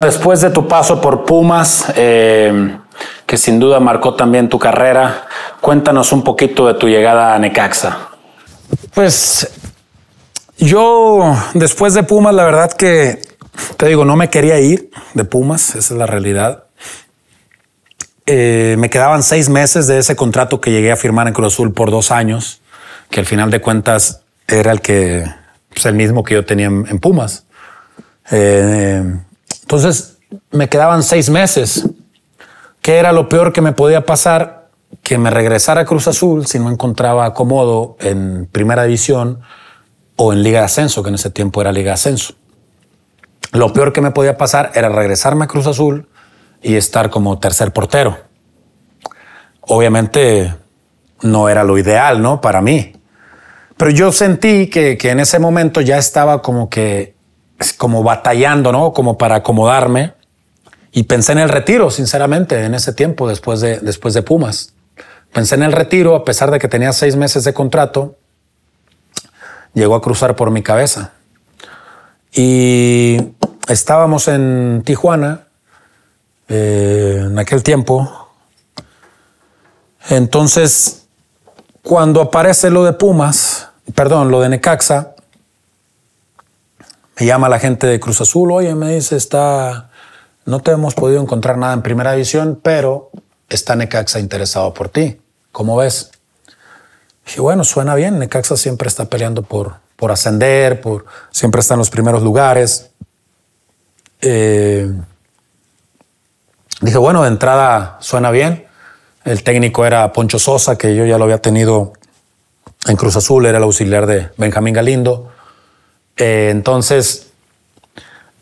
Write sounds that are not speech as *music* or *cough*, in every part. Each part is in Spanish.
Después de tu paso por Pumas, eh, que sin duda marcó también tu carrera, cuéntanos un poquito de tu llegada a Necaxa. Pues yo, después de Pumas, la verdad que te digo, no me quería ir de Pumas, esa es la realidad. Eh, me quedaban seis meses de ese contrato que llegué a firmar en Cruz Azul por dos años, que al final de cuentas era el que, pues, el mismo que yo tenía en, Pumas. Eh, entonces me quedaban seis meses. ¿Qué era lo peor que me podía pasar? Que me regresara a Cruz Azul si no encontraba acomodo en Primera División o en Liga de Ascenso, que en ese tiempo era Liga de Ascenso. Lo peor que me podía pasar era regresarme a Cruz Azul y estar como tercer portero. Obviamente no era lo ideal, ¿no? Para mí. Pero yo sentí que, que en ese momento ya estaba como que como batallando, ¿no? Como para acomodarme. Y pensé en el retiro, sinceramente, en ese tiempo, después de, después de Pumas. Pensé en el retiro, a pesar de que tenía seis meses de contrato, llegó a cruzar por mi cabeza. Y estábamos en Tijuana eh, en aquel tiempo. Entonces, cuando aparece lo de Pumas, perdón, lo de Necaxa, me llama la gente de Cruz Azul, oye, me dice, está, no te hemos podido encontrar nada en primera división, pero está Necaxa interesado por ti. ¿Cómo ves? Dije, bueno, suena bien. Necaxa siempre está peleando por, por ascender, por, siempre está en los primeros lugares. Eh, dije, bueno, de entrada suena bien. El técnico era Poncho Sosa, que yo ya lo había tenido en Cruz Azul, era el auxiliar de Benjamín Galindo. Eh, entonces,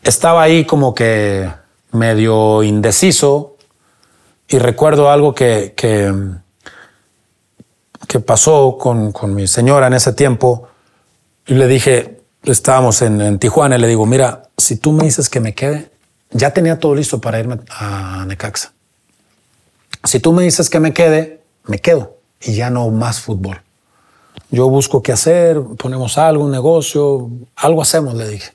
estaba ahí como que medio indeciso y recuerdo algo que, que, pasó con, con, mi señora en ese tiempo y le dije, estábamos en, en Tijuana y le digo, mira, si tú me dices que me quede, ya tenía todo listo para irme a Necaxa. Si tú me dices que me quede, me quedo y ya no más fútbol. Yo busco qué hacer, ponemos algo, un negocio, algo hacemos, le dije.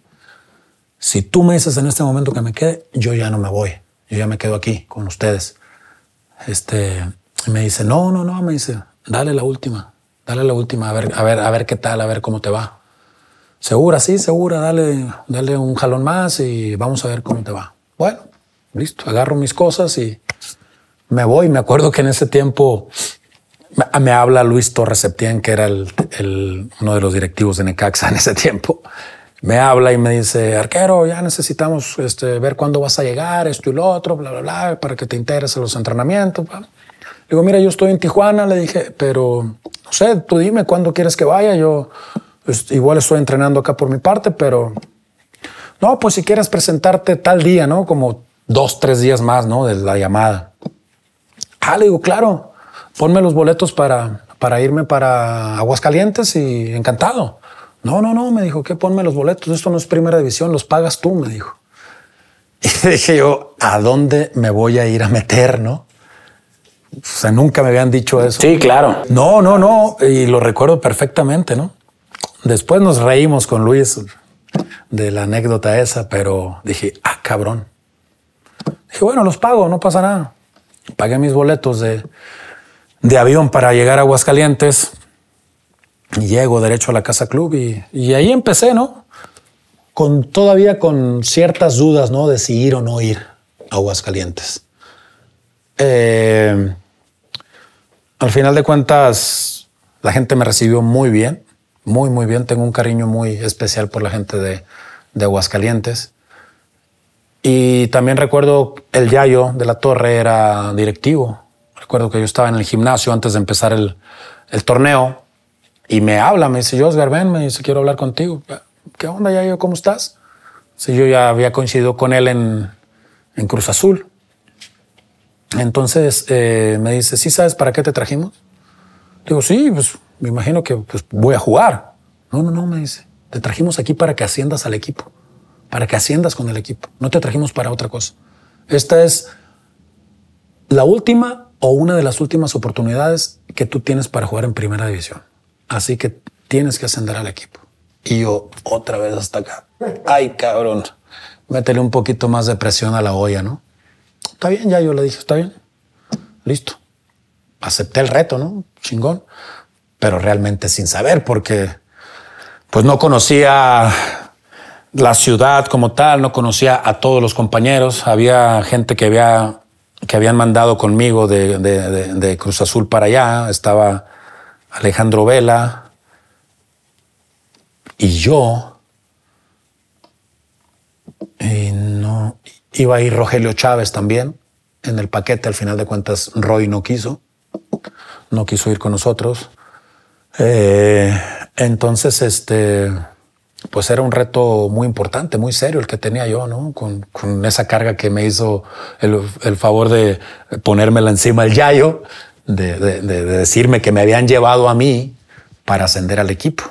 Si tú me dices en este momento que me quede, yo ya no me voy. Yo ya me quedo aquí con ustedes. Este, me dice, no, no, no, me dice, dale la última, dale la última, a ver, a ver, a ver qué tal, a ver cómo te va. Segura, sí, segura, dale, dale un jalón más y vamos a ver cómo te va. Bueno, listo, agarro mis cosas y me voy. Me acuerdo que en ese tiempo me habla Luis Torres Septién, que era uno de los directivos de Necaxa en ese tiempo. Me habla y me dice, arquero, ya necesitamos este, ver cuándo vas a llegar, esto y lo otro, bla, bla, bla, para que te interesen los entrenamientos. Le digo, mira, yo estoy en Tijuana, le dije, pero no sé, tú dime cuándo quieres que vaya. Yo igual estoy entrenando acá por mi parte, pero no, pues si quieres presentarte tal día, ¿no? Como dos, tres días más, ¿no? De la llamada. Ah, le digo, claro ponme los boletos para, para irme para Aguascalientes y encantado. No, no, no, me dijo, que ponme los boletos, esto no es primera división, los pagas tú, me dijo. *laughs* Y dije yo, ¿a dónde me voy a ir a meter, no? O sea, nunca me habían dicho eso. Sí, claro. No, no, no, y lo recuerdo perfectamente, ¿no? Después nos reímos con Luis de la anécdota esa, pero dije, ah, cabrón. Dije, bueno, los pago, no pasa nada. Pagué mis boletos de, de avión para llegar a Aguascalientes. llego derecho a la Casa Club y, ahí empecé, ¿no? Con, todavía con ciertas dudas, ¿no? De si ir o no ir a Aguascalientes. Eh, al final de cuentas, la gente me recibió muy bien, muy, muy bien. Tengo un cariño muy especial por la gente de, de Aguascalientes. Y también recuerdo el Yayo de la Torre era directivo Recuerdo que yo estaba en el gimnasio antes de empezar el, torneo y me habla, me dice, yo Oscar, me dice, quiero hablar contigo. ¿Qué onda, ya yo ¿Cómo estás? si yo ya había coincidido con él en, Cruz Azul. Entonces eh, me dice, ¿sí sabes para qué te trajimos? Digo, sí, pues me imagino que pues, voy a jugar. No, no, no, me dice, te trajimos aquí para que asciendas al equipo, para que asciendas con el equipo. No te trajimos para otra cosa. Esta es la última o una de las últimas oportunidades que tú tienes para jugar en primera división. Así que tienes que ascender al equipo. Y yo otra vez hasta acá. Ay, cabrón. Métele un poquito más de presión a la olla, ¿no? Está bien, ya yo le dije, está bien. Listo. Acepté el reto, ¿no? Chingón. Pero realmente sin saber porque pues no conocía la ciudad como tal, no conocía a todos los compañeros. Había gente que había que habían mandado conmigo de, Cruz Azul para allá, estaba Alejandro Vela y yo. Y no, iba a ir Rogelio Chávez también en el paquete. Al final de cuentas, Roy no quiso. No quiso ir con nosotros. Eh, entonces, este pues era un reto muy importante, muy serio el que tenía yo, ¿no? Con, esa carga que me hizo el, favor de ponérmela encima el yayo, de, decirme que me habían llevado a mí para ascender al equipo.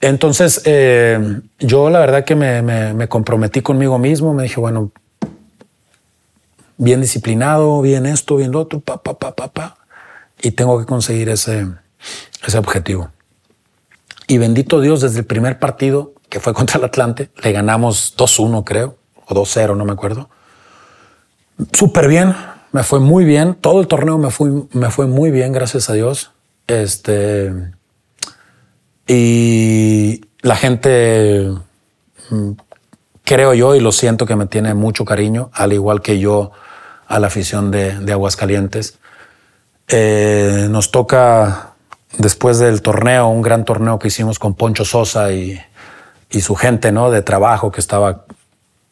Entonces, eh, yo la verdad que me, comprometí conmigo mismo, me dije, bueno, bien disciplinado, bien esto, bien lo otro, pa, pa, pa, pa, pa, y tengo que conseguir ese, ese objetivo. Y bendito Dios, desde el primer partido que fue contra el Atlante, le ganamos 2-1, creo, o 2-0, no me acuerdo. Súper bien, me fue muy bien. Todo el torneo me, me fue muy bien, gracias a Dios. Este. Y la gente, mm, creo yo, y lo siento que me tiene mucho cariño, al igual que yo a la afición de, Aguascalientes. Eh, nos toca después del torneo, un gran torneo que hicimos con Poncho Sosa y, su gente ¿no? de trabajo, que estaba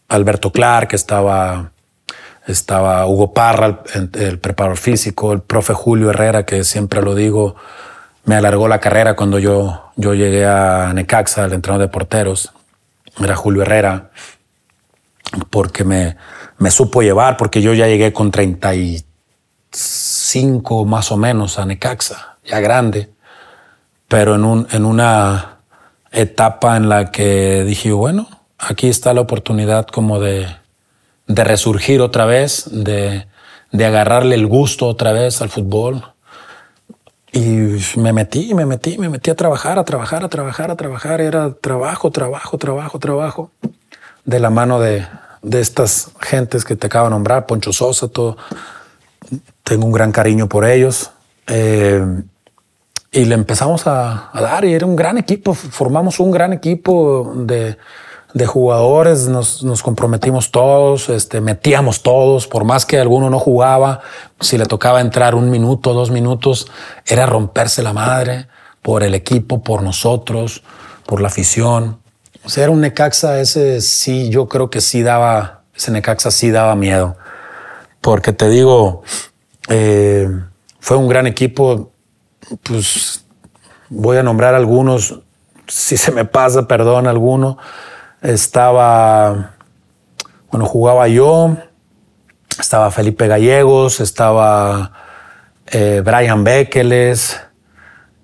Alberto Clark, estaba, estaba Hugo Parra, el, preparador físico, el profe Julio Herrera, que siempre lo digo, me alargó la carrera cuando yo, yo llegué a Necaxa, el entrenador de porteros, era Julio Herrera, porque me, me supo llevar, porque yo ya llegué con 35 más o menos a Necaxa, ya grande pero en, en una etapa en la que dije, bueno, aquí está la oportunidad como de, resurgir otra vez, de, agarrarle el gusto otra vez al fútbol. Y me metí, me metí, me metí a trabajar, a trabajar, a trabajar, a trabajar. Era trabajo, trabajo, trabajo, trabajo. De la mano de, estas gentes que te acabo de nombrar, Poncho Sosa, todo. Tengo un gran cariño por ellos. Eh, y le empezamos a, a, dar y era un gran equipo, formamos un gran equipo de, de jugadores, nos, nos, comprometimos todos, este, metíamos todos, por más que alguno no jugaba, si le tocaba entrar un minuto, dos minutos, era romperse la madre por el equipo, por nosotros, por la afición. O sea, era un Necaxa, ese sí, yo creo que sí daba, ese Necaxa sí daba miedo, porque te digo, eh, fue un gran equipo, pues voy a nombrar algunos, si se me pasa, perdón, alguno. Estaba, bueno, jugaba yo, estaba Felipe Gallegos, estaba eh, Brian Bekeles,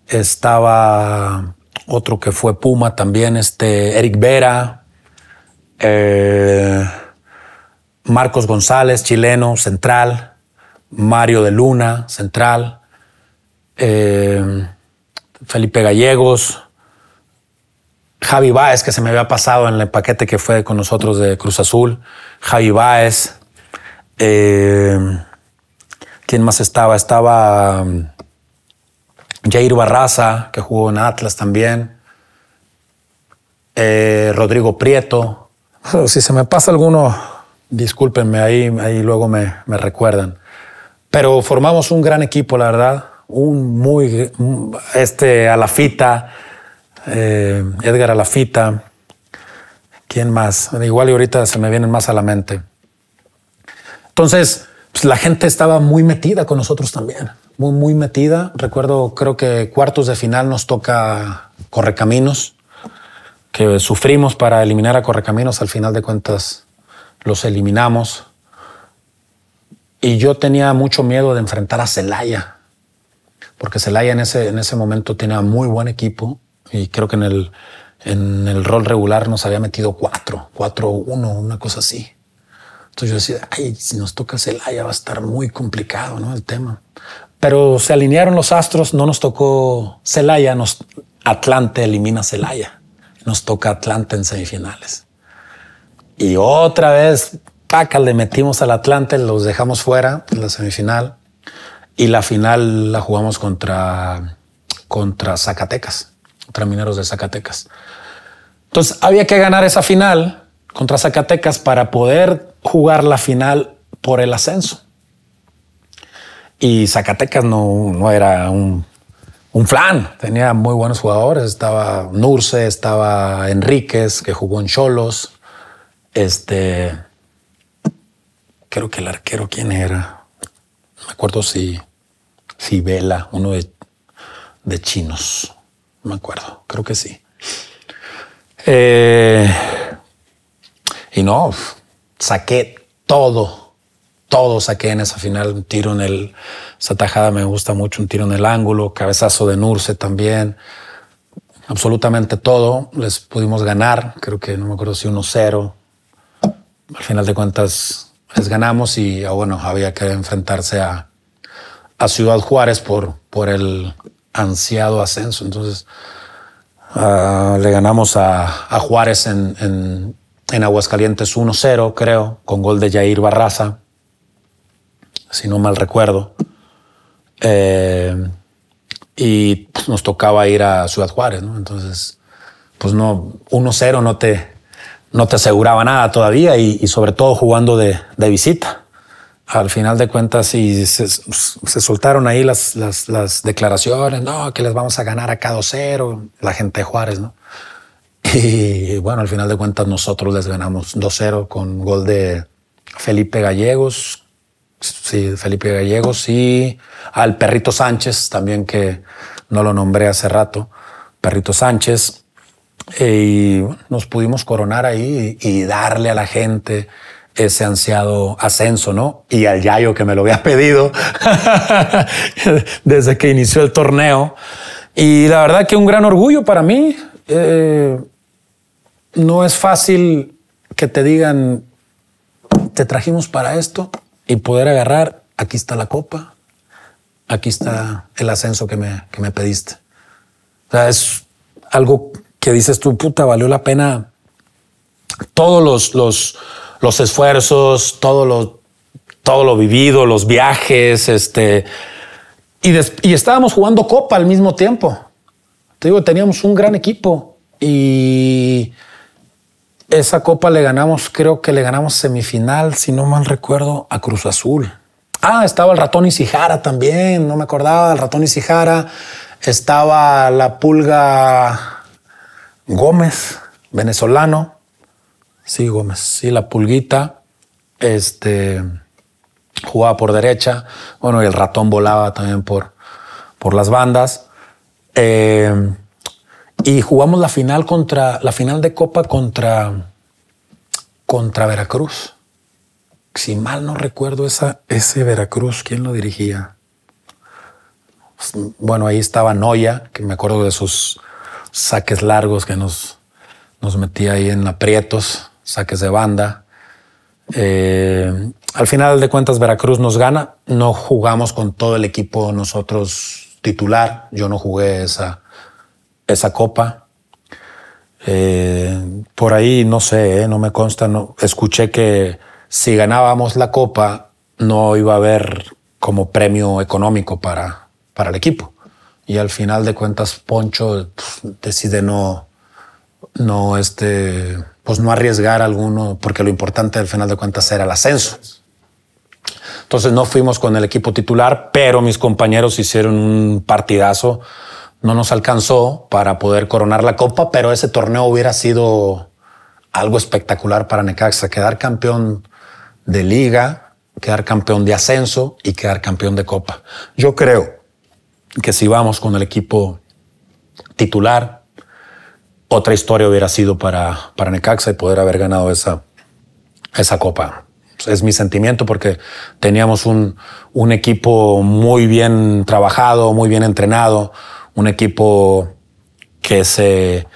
estaba otro que fue Puma también, este Eric Vera, eh, Marcos González, chileno, central, Mario de Luna, central. Eh, Felipe Gallegos, Javi Báez, que se me había pasado en el paquete que fue con nosotros de Cruz Azul, Javi Báez, eh, ¿quién más estaba? Estaba mm, Jair Barraza, que jugó en Atlas también, eh, Rodrigo Prieto. *laughs* Si se me pasa alguno, discúlpenme, ahí, ahí luego me recuerdan. Pero formamos un gran equipo, la verdad un muy, este Alafita, eh, Edgar Alafita, ¿quién más? Igual y ahorita se me vienen más a la mente. Entonces, pues, la gente estaba muy metida con nosotros también, muy, muy metida. Recuerdo, creo que cuartos de final nos toca Correcaminos, que sufrimos para eliminar a Correcaminos, al final de cuentas los eliminamos. Y yo tenía mucho miedo de enfrentar a Celaya porque Celaya en ese, en ese momento tenía muy buen equipo y creo que en el, en el rol regular nos había metido cuatro, cuatro, uno, una cosa así. Entonces yo decía, ay, si nos toca Celaya va a estar muy complicado, ¿no? El tema. Pero se alinearon los astros, no nos tocó Celaya, nos, Atlante elimina Celaya. Nos toca Atlante en semifinales. Y otra vez, paca, le metimos al Atlante, los dejamos fuera en la semifinal. Y la final la jugamos contra, contra Zacatecas, contra Mineros de Zacatecas. Entonces había que ganar esa final contra Zacatecas para poder jugar la final por el ascenso. Y Zacatecas no, no era un, un, flan, tenía muy buenos jugadores. Estaba Nurse, estaba Enríquez, que jugó en Cholos. Este, creo que el arquero, ¿quién era? No me acuerdo si Sibela, uno de, chinos. No me acuerdo, creo que sí. Eh, y no, saqué todo, todo saqué en esa final. Un tiro en el. Esa tajada me gusta mucho, un tiro en el ángulo, cabezazo de Nurse también. Absolutamente todo. Les pudimos ganar, creo que no me acuerdo si uno 0 Al final de cuentas, les ganamos y ah, bueno, había que enfrentarse a, a Ciudad Juárez por, por el ansiado ascenso. Entonces ah, le ganamos a, Juárez en, en, Aguascalientes 1-0, creo, con gol de Jair Barraza, si no mal recuerdo. Eh, y pues, nos tocaba ir a Ciudad Juárez, ¿no? Entonces, pues no, 1-0 no te, no te aseguraba nada todavía y, y sobre todo jugando de, de visita al final de cuentas, y se, soltaron ahí las, declaraciones, no, que les vamos a ganar acá 2-0, la gente de Juárez, ¿no? Y bueno, al final de cuentas nosotros les ganamos 2-0 con gol de Felipe Gallegos, sí, Felipe Gallegos y al Perrito Sánchez también, que no lo nombré hace rato, Perrito Sánchez. Eh, y nos pudimos coronar ahí y darle a la gente ese ansiado ascenso, ¿no? Y al Yayo que me lo había pedido *laughs* desde que inició el torneo. Y la verdad que un gran orgullo para mí. Eh, no es fácil que te digan, te trajimos para esto y poder agarrar, aquí está la copa, aquí está el ascenso que me, pediste. O es algo que dices tú, puta, valió la pena todos los, los esfuerzos, todo lo, vivido, los viajes, este. Y, y estábamos jugando Copa al mismo tiempo. Te digo, teníamos un gran equipo y esa Copa le ganamos, creo que le ganamos semifinal, si no mal recuerdo, a Cruz Azul. Ah, estaba el ratón Isijara también, no me acordaba, el ratón Isijara. Estaba la pulga Gómez, venezolano. Sí, Gómez. Sí, la pulguita. Este jugaba por derecha. Bueno, y el ratón volaba también por, por las bandas. Eh, y jugamos la final contra la final de Copa contra contra Veracruz. Si mal no recuerdo esa, ese Veracruz, ¿quién lo dirigía? Pues, bueno, ahí estaba Noya, que me acuerdo de sus saques largos que nos, nos metía ahí en aprietos saques de banda. Eh, al final de cuentas, Veracruz nos gana. No jugamos con todo el equipo nosotros titular. Yo no jugué esa, esa copa. Eh, por ahí no sé, eh, no me consta. Escuché que si ganábamos la copa, no iba a haber como premio económico para, para el equipo. Y al final de cuentas, Poncho pues, decide no, no, este pues no arriesgar alguno, porque lo importante al final de cuentas era el ascenso. Entonces no fuimos con el equipo titular, pero mis compañeros hicieron un partidazo. No nos alcanzó para poder coronar la copa, pero ese torneo hubiera sido algo espectacular para Necaxa. Quedar campeón de liga, quedar campeón de ascenso y quedar campeón de copa. Yo creo que si vamos con el equipo titular, otra historia hubiera sido para, para Necaxa y poder haber ganado esa, esa copa. Es mi sentimiento porque teníamos un, un equipo muy bien trabajado, muy bien entrenado, un equipo que se,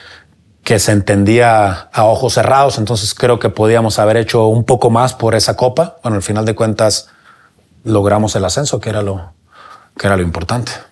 que se entendía a ojos cerrados, entonces creo que podíamos haber hecho un poco más por esa copa. Bueno, al final de cuentas logramos el ascenso, que era lo, que era lo importante.